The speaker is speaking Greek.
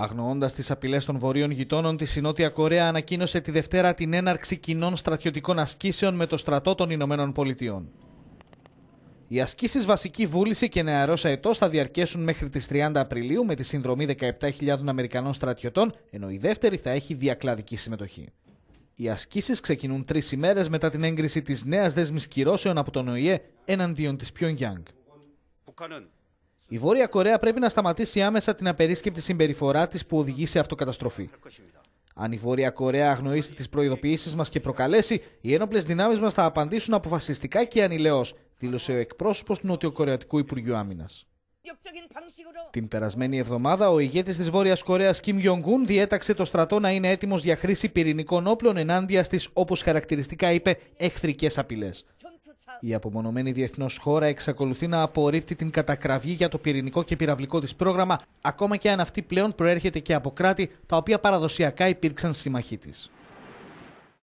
Αγνοώντας τις απειλές των βορείων γειτόνων τη, Συνότια Κορέα ανακοίνωσε τη Δευτέρα την έναρξη κοινών στρατιωτικών ασκήσεων με το στρατό των Ηνωμένων Πολιτειών. Οι ασκήσεις βασική βούληση και νεαρός αετός θα διαρκέσουν μέχρι τις 30 Απριλίου με τη συνδρομή 17.000 Αμερικανών στρατιωτών, ενώ η δεύτερη θα έχει διακλαδική συμμετοχή. Οι ασκήσεις ξεκινούν τρεις ημέρες μετά την έγκριση της νέας δέσμης κυρώσεων από τον ΟΗΕ εναντίον της Pyongyang. Η Βόρεια Κορέα πρέπει να σταματήσει άμεσα την απερίσκεπτη συμπεριφορά της που οδηγεί σε αυτοκαταστροφή. Αν η Βόρεια Κορέα αγνοήσει τις προειδοποιήσεις μας και προκαλέσει, οι ένοπλες δυνάμεις μας θα απαντήσουν αποφασιστικά και ανηλαιώς, δήλωσε ο εκπρόσωπος του Νοτιοκορεατικού Υπουργείου Άμυνας. Την περασμένη εβδομάδα, ο ηγέτης της Βόρειας Κορέας Κιμ Γιονγκούν διέταξε το στρατό να είναι έτοιμος για χρήση πυρηνικών όπλων ενάντια στις, όπως χαρακτηριστικά είπε, εχθρικές απειλές. Η απομονωμένη διεθνώς χώρα εξακολουθεί να απορρίπτει την κατακραυγή για το πυρηνικό και πυραυλικό της πρόγραμμα, ακόμα και αν αυτή πλέον προέρχεται και από κράτη τα οποία παραδοσιακά υπήρξαν σύμμαχοί της.